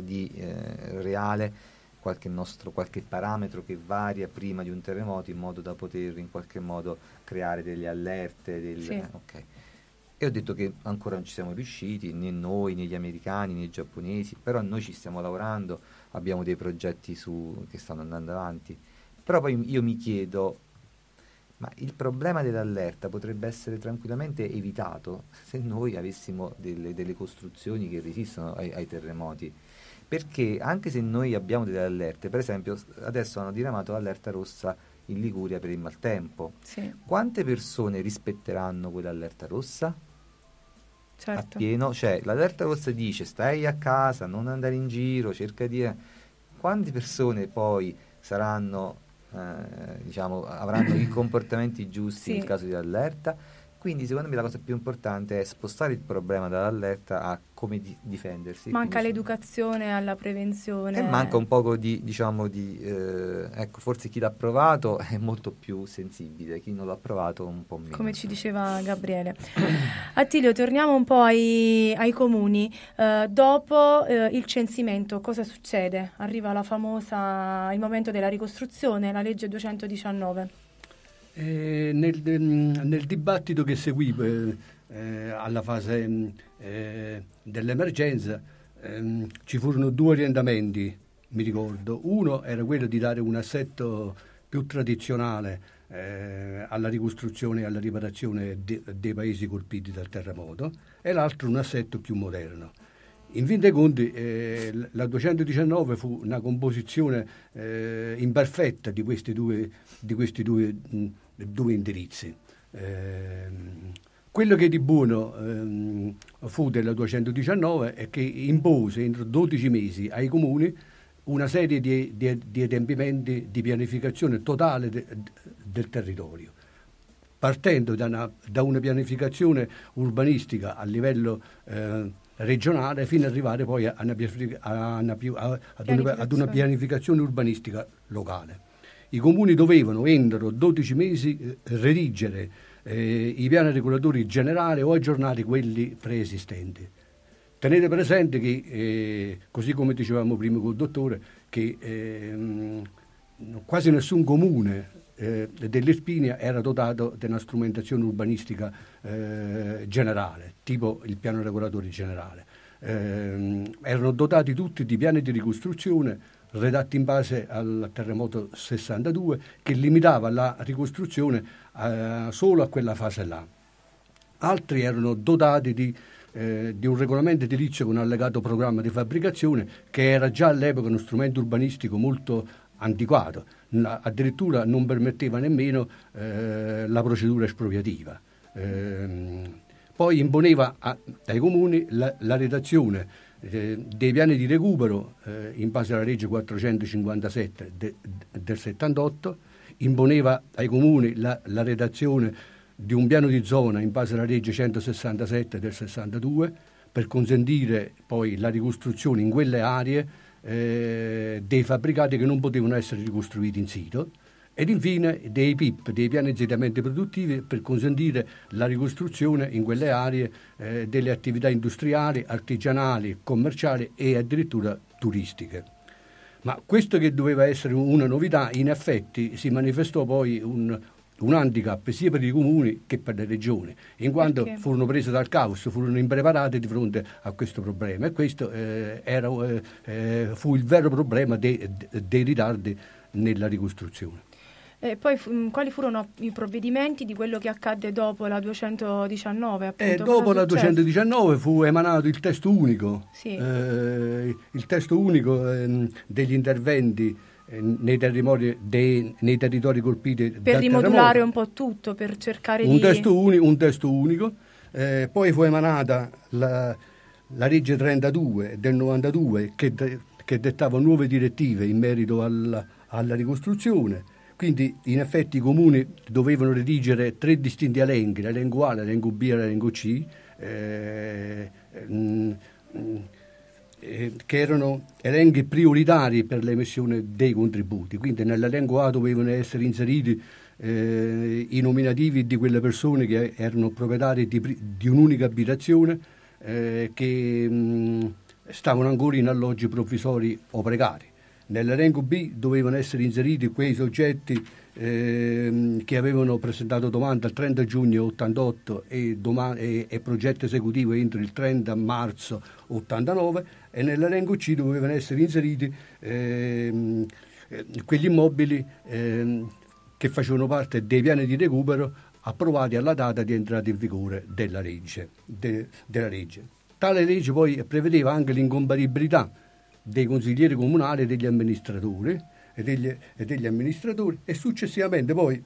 di eh, reale, qualche, nostro, qualche parametro che varia prima di un terremoto in modo da poter in qualche modo creare delle allerte. Del, sì. okay. E ho detto che ancora non ci siamo riusciti, né noi, né gli americani, né i giapponesi, però noi ci stiamo lavorando, abbiamo dei progetti su, che stanno andando avanti. Però poi io mi chiedo, ma il problema dell'allerta potrebbe essere tranquillamente evitato se noi avessimo delle, delle costruzioni che resistono ai, ai, terremoti. Perché anche se noi abbiamo delle allerte, per esempio adesso hanno diramato l'allerta rossa in Liguria per il maltempo, sì. quante persone rispetteranno quell'allerta rossa? Certo. Appieno, cioè l'allerta rossa dice stai a casa, non andare in giro, cerca di... Eh. Quante persone poi saranno eh, diciamo, avranno i comportamenti giusti sì. nel caso di allerta quindi secondo me la cosa più importante è spostare il problema dall'allerta a come di- difendersi. Manca Quindi, l'educazione sono... alla prevenzione. E manca un poco di, diciamo, di... Eh, ecco, forse chi l'ha provato è molto più sensibile, chi non l'ha provato un po' meno. Come ci diceva Gabriele. Attilio, torniamo un po' ai, ai comuni. Uh, dopo uh, il censimento cosa succede? Arriva la famosa, il momento della ricostruzione, la legge 219. Eh, nel, nel, dibattito che seguì eh, eh, alla fase mm, eh, dell'emergenza ehm, ci furono due orientamenti, mi ricordo. Uno era quello di dare un assetto più tradizionale eh, alla ricostruzione e alla riparazione de, dei paesi colpiti dal terremoto e l'altro un assetto più moderno. In fin dei conti eh, la 219 fu una composizione eh, imperfetta di questi due, di questi due, mh, due indirizzi. Eh, quello che di buono ehm, fu della 219 è che impose entro 12 mesi ai comuni una serie di, di, di adempimenti di pianificazione totale de, del territorio, partendo da una, da una, pianificazione urbanistica a livello eh, regionale fino ad arrivare poi a una, a una, ad una, ad una pianificazione urbanistica locale. I comuni dovevano entro 12 mesi eh, redigere eh, i piani regolatori generali o aggiornare quelli preesistenti. Tenete presente che, eh, così come dicevamo prima col dottore, che eh, quasi nessun comune eh, dell'Irpinia era dotato di una strumentazione urbanistica eh, generale, tipo il piano regolatore generale. Eh, erano dotati tutti di piani di ricostruzione redatti in base al terremoto 62 che limitava la ricostruzione eh, solo a quella fase là. Altri erano dotati di eh, di un regolamento edilizio con un allegato programma di fabbricazione che era già all'epoca uno strumento urbanistico molto antiquato addirittura non permetteva nemmeno eh, la procedura espropriativa. Eh, poi imponeva a, ai comuni la, la redazione eh, dei piani di recupero eh, in base alla legge 457 de, del 78, imponeva ai comuni la, la redazione di un piano di zona in base alla legge 167 del 62 per consentire poi la ricostruzione in quelle aree eh, dei fabbricati che non potevano essere ricostruiti in sito ed infine dei PIP, dei piani zitamente produttivi per consentire la ricostruzione in quelle aree eh, delle attività industriali, artigianali, commerciali e addirittura turistiche. Ma questo che doveva essere una novità, in effetti si manifestò poi un, un handicap sia per i comuni che per le regioni, in quanto Perché? furono prese dal caos, furono impreparate di fronte a questo problema e questo eh, era, eh, eh fu il vero problema dei, dei ritardi nella ricostruzione. E poi f- quali furono i provvedimenti di quello che accadde dopo la 219? Eh, appunto, eh, dopo la successo? 219 fu emanato il testo unico, sì. eh, il testo unico eh, degli interventi eh, nei territori, dei, nei territori colpiti per rimodulare terremoto. un po' tutto per cercare un di testo uni, un testo unico eh, poi fu emanata la, la, legge 32 del 92 che, de, che, dettava nuove direttive in merito alla, alla ricostruzione quindi in effetti i comuni dovevano redigere tre distinti elenchi l'elenco A, l'elenco B e l'elenco C eh, che erano elenchi prioritari per l'emissione dei contributi, quindi nell'elenco A dovevano essere inseriti eh, i nominativi di quelle persone che erano proprietarie di, di un'unica abitazione eh, che mh, stavano ancora in alloggi provvisori o precari. Nell'elenco B dovevano essere inseriti quei soggetti ehm, che avevano presentato domanda il 30 giugno 88 e, doma- e, e progetto esecutivo entro il 30 marzo 89 e nell'elenco C dovevano essere inseriti ehm, eh, quegli immobili ehm, che facevano parte dei piani di recupero approvati alla data di entrata in vigore della legge. De, della legge. Tale legge poi prevedeva anche l'incompatibilità dei consiglieri comunali e degli amministratori e degli, e degli amministratori e successivamente poi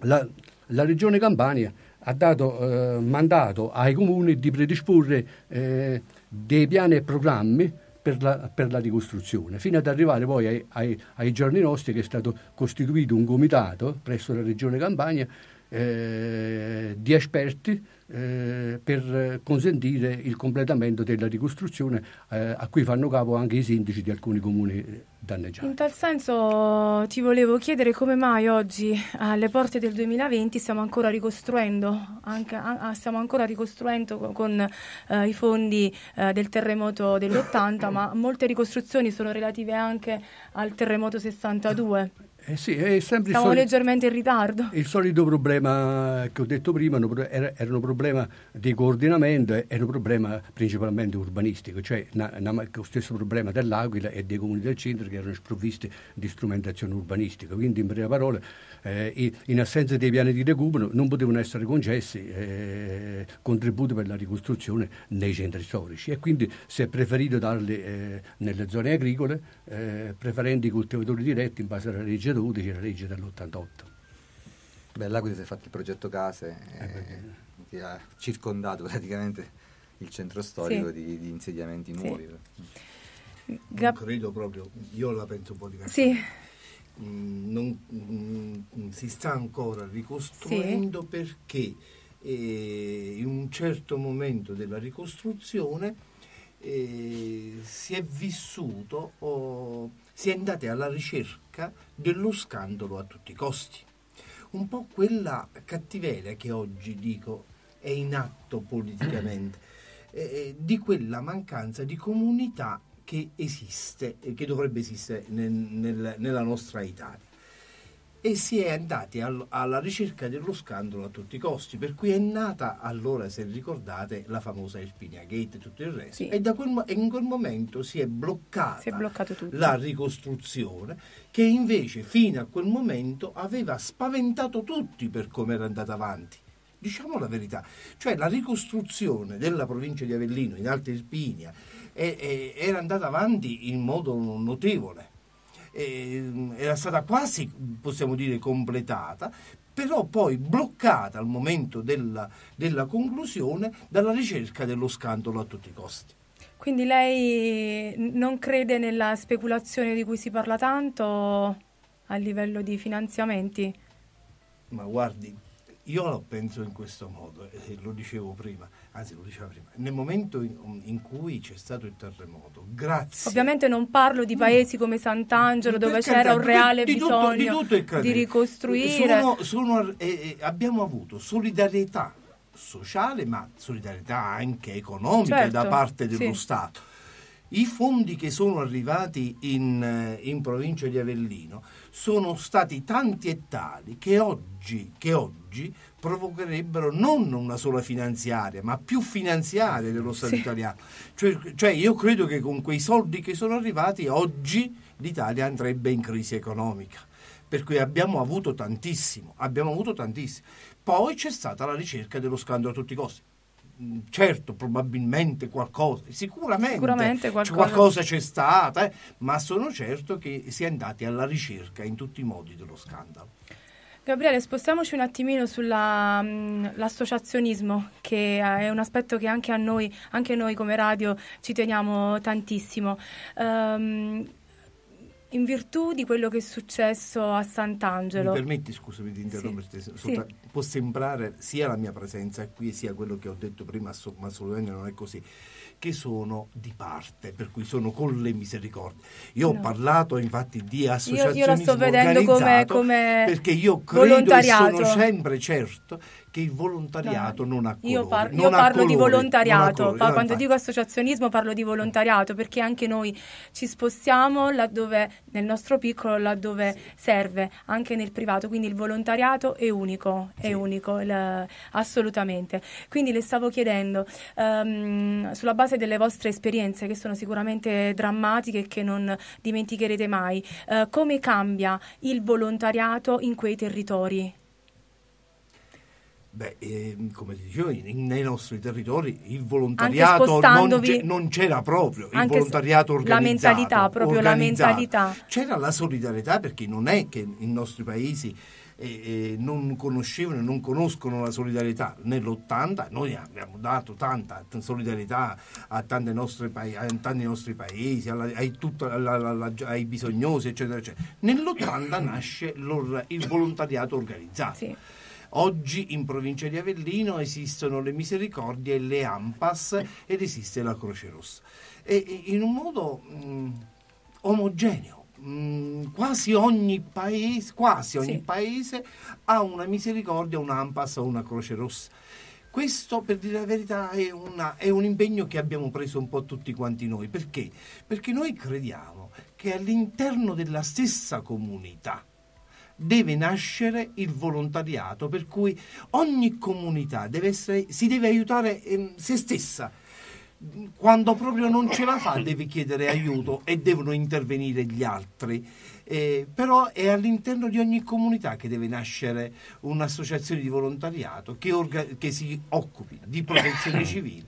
la, la Regione Campania ha dato eh, mandato ai comuni di predisporre eh, dei piani e programmi per la, per la, ricostruzione, fino ad arrivare poi ai, ai, ai, giorni nostri che è stato costituito un comitato presso la Regione Campania eh, di esperti eh, per consentire il completamento della ricostruzione eh, a cui fanno capo anche i sindaci di alcuni comuni danneggiati. In tal senso ti volevo chiedere come mai oggi alle porte del 2020 stiamo ancora ricostruendo, anche, a, stiamo ancora ricostruendo con, con eh, i fondi eh, del terremoto dell'80, ma molte ricostruzioni sono relative anche al terremoto 62. Eh sì, è sempre Siamo soli... leggermente in ritardo. Il solito problema che ho detto prima era, un problema di coordinamento, era un problema principalmente urbanistico, cioè lo stesso problema dell'Aquila e dei comuni del centro che erano sprovvisti di strumentazione urbanistica. Quindi, in prime parole, eh, in assenza dei piani di recupero non potevano essere concessi eh, contributi per la ricostruzione nei centri storici e quindi si è preferito darli eh, nelle zone agricole, eh, preferendo i coltivatori diretti in base alla legge 12, la legge dell'88. Beh, là quindi si è fatto il progetto case eh, eh che ha circondato praticamente il centro storico sì. di, di, insediamenti nuovi. Sì. credo proprio, io la penso un po' diversa. Sì. Mm, non, mm, si sta ancora ricostruendo sì. perché eh, in un certo momento della ricostruzione eh, si è vissuto... Oh, si è andate alla ricerca dello scandalo a tutti i costi. Un po' quella cattiveria che oggi, dico, è in atto politicamente, eh, eh, di quella mancanza di comunità che esiste e che dovrebbe esistere nel, nel, nella nostra Italia e si è andati al, alla ricerca dello scandalo a tutti i costi, per cui è nata allora, se ricordate, la famosa Irpinia Gate e tutto il resto, sì. e, quel, in quel momento si è bloccata si è la ricostruzione che invece fino a quel momento aveva spaventato tutti per come era andata avanti. Diciamo la verità, cioè la ricostruzione della provincia di Avellino in Alta Irpinia era andata avanti in modo notevole era stata quasi, possiamo dire, completata, però poi bloccata al momento della, della conclusione dalla ricerca dello scandalo a tutti i costi. Quindi lei non crede nella speculazione di cui si parla tanto a livello di finanziamenti? Ma guardi, io lo penso in questo modo, eh, lo dicevo prima, anzi lo diceva prima, nel momento in, um, in, cui c'è stato il terremoto, grazie. Ovviamente non parlo di paesi come Sant'Angelo dove carità, c'era un reale di, bisogno di, tutto, di, tutto di ricostruire. Sono, sono, eh, eh, abbiamo avuto solidarietà sociale ma solidarietà anche economica certo, da parte dello sì. Stato. I fondi che sono arrivati in, eh, in provincia di Avellino sono stati tanti e tali che oggi, che oggi oggi provocherebbero non una sola finanziaria, ma più finanziarie dello Stato sì. italiano. Cioè, cioè io credo che con quei soldi che sono arrivati oggi l'Italia andrebbe in crisi economica. Per cui abbiamo avuto tantissimo, abbiamo avuto tantissimo. Poi c'è stata la ricerca dello scandalo a tutti i costi mm, certo, probabilmente qualcosa, sicuramente, sicuramente cioè, qualcosa. qualcosa. c'è stata, eh, ma sono certo che si è andati alla ricerca in tutti i modi dello scandalo. Gabriele, spostiamoci un attimino sull'associazionismo, mm, che eh, è un aspetto che anche, noi, anche noi, come radio ci teniamo tantissimo. Um, in virtù di quello che è successo a Sant'Angelo. Mi permetti, scusami di interromperti, sì. sì. può sembrare sia la mia presenza qui sia quello che ho detto prima, ma assolutamente non è così che sono di parte, per cui sono con le misericordie. Io no. ho parlato infatti di associazionismo io, io la sto vedendo come, come perché io credo e sono sempre certo che il volontariato no. non ha colori. Io, par- io parlo colori, di volontariato, colori, pa- quando dico associazionismo parlo di volontariato perché anche noi ci spostiamo laddove, nel nostro piccolo, laddove sì. serve, anche nel privato, quindi il volontariato è unico, sì. è unico, l- assolutamente. Quindi le stavo chiedendo, um, sulla base delle vostre esperienze che sono sicuramente drammatiche e che non dimenticherete mai, uh, come cambia il volontariato in quei territori? Beh, ehm, come ti dicevo, nei nostri territori il volontariato non, non, c'era proprio, il volontariato organizzato. La mentalità, proprio la mentalità. C'era la solidarietà perché non è che i nostri paesi eh, eh, non conoscevano e non conoscono la solidarietà. Nell'80 noi abbiamo dato tanta solidarietà a, tanti nostri paesi, alla, ai, tutta, alla, alla, ai, bisognosi, eccetera, eccetera. Nell'80 nasce il volontariato organizzato. Sì Oggi in provincia di Avellino esistono le misericordie, le AMPAS ed esiste la Croce Rossa. E in un modo mh, mm, omogeneo. Mh, mm, quasi ogni paese, quasi ogni sì. paese ha una misericordia, un'AMPAS o una Croce Rossa. Questo, per dire la verità, è, una, è, un impegno che abbiamo preso un po' tutti quanti noi. Perché? Perché noi crediamo che all'interno della stessa comunità deve nascere il volontariato, per cui ogni comunità deve essere, si deve aiutare eh, se stessa. Quando proprio non ce la fa deve chiedere aiuto e devono intervenire gli altri. Eh, però è all'interno di ogni comunità che deve nascere un'associazione di volontariato che, orga, che si occupi di protezione civile.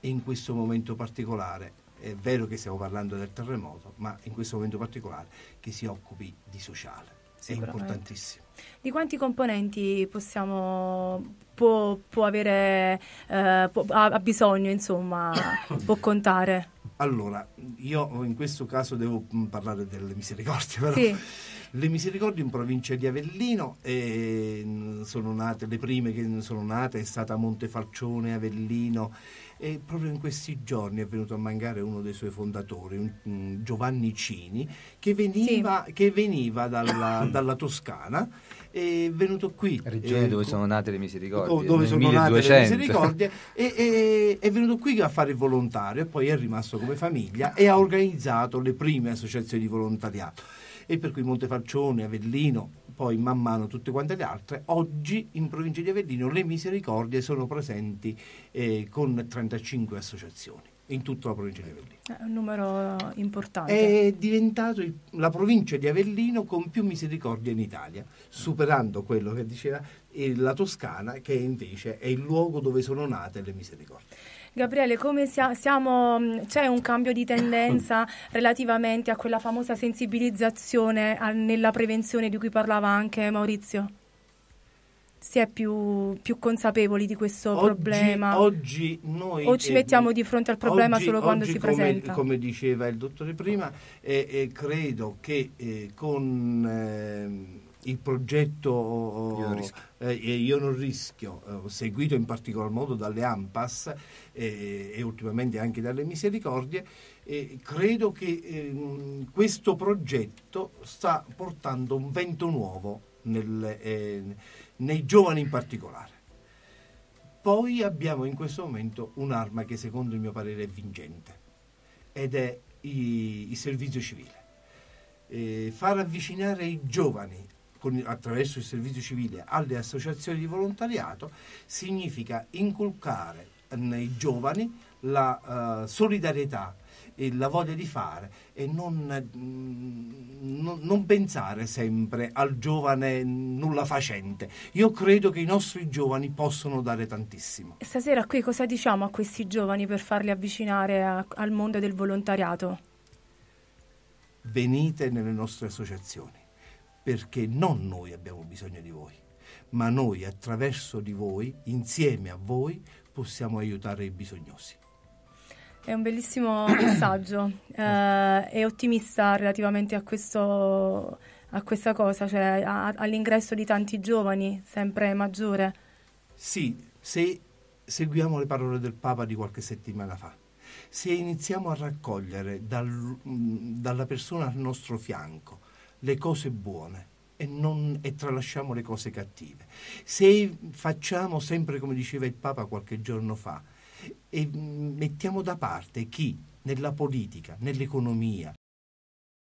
E in questo momento particolare è vero che stiamo parlando del terremoto, ma in questo momento particolare che si occupi di sociale è importantissimo. Di quanti componenti possiamo, può, può avere, eh, può, ha bisogno, insomma, può contare? Allora, io in questo caso devo mm, parlare delle misericordie, però. Sì. Le misericordie in provincia di Avellino eh, sono nate, le prime che sono nate è stata Montefalcione, Avellino e proprio in questi giorni è venuto a mancare uno dei suoi fondatori, un, un Giovanni Cini, che veniva, sì. che veniva dalla, dalla, Toscana, è venuto qui. Regione eh, dove sono nate le misericordie. Dove sono 1200. nate le misericordie, e, e, è venuto qui a fare il volontario e poi è rimasto come famiglia e ha organizzato le prime associazioni di volontariato. E per cui Montefalcione, Avellino, poi man mano tutte quante le altre. Oggi in provincia di Avellino le misericordie sono presenti eh, con 35 associazioni in tutta la provincia di Avellino. È un numero importante. È diventato la provincia di Avellino con più misericordie in Italia, superando quello che diceva eh, la Toscana, che invece è il luogo dove sono nate le misericordie. Gabriele, come sia, siamo, mm, c'è un cambio di tendenza relativamente a quella famosa sensibilizzazione a, nella prevenzione di cui parlava anche Maurizio? Si è più, più consapevoli di questo oggi, problema? Oggi noi... O ci mettiamo di fronte al problema oggi, solo quando si come, presenta? Come diceva il dottore prima, eh, eh, credo che eh, con ehm, il progetto Io non rischio, eh, io non rischio eh, seguito in particolar modo dalle AMPAS eh, e ultimamente anche dalle Misericordie, credo che ehm, questo progetto sta portando un vento nuovo nel, eh, nei giovani in particolare. Poi abbiamo in questo momento un'arma che secondo il mio parere è vincente ed è il servizio civile. Eh, far avvicinare i giovani con, attraverso il servizio civile alle associazioni di volontariato significa inculcare nei giovani la uh, solidarietà e la voglia di fare e non, mm, non, non, pensare sempre al giovane nulla facente. Io credo che i nostri giovani possono dare tantissimo. Stasera qui cosa diciamo a questi giovani per farli avvicinare a, al mondo del volontariato? Venite nelle nostre associazioni perché non noi abbiamo bisogno di voi, ma noi attraverso di voi, insieme a voi, possiamo aiutare i bisognosi. È un bellissimo messaggio, eh, eh, è ottimista relativamente a, questo, a questa cosa, cioè a, all'ingresso di tanti giovani, sempre maggiore. Sì, se seguiamo le parole del Papa di qualche settimana fa, se iniziamo a raccogliere dal, dalla persona al nostro fianco, le cose buone e, non, e, tralasciamo le cose cattive. Se facciamo sempre come diceva il Papa qualche giorno fa, e mm, mettiamo da parte chi nella politica, nell'economia,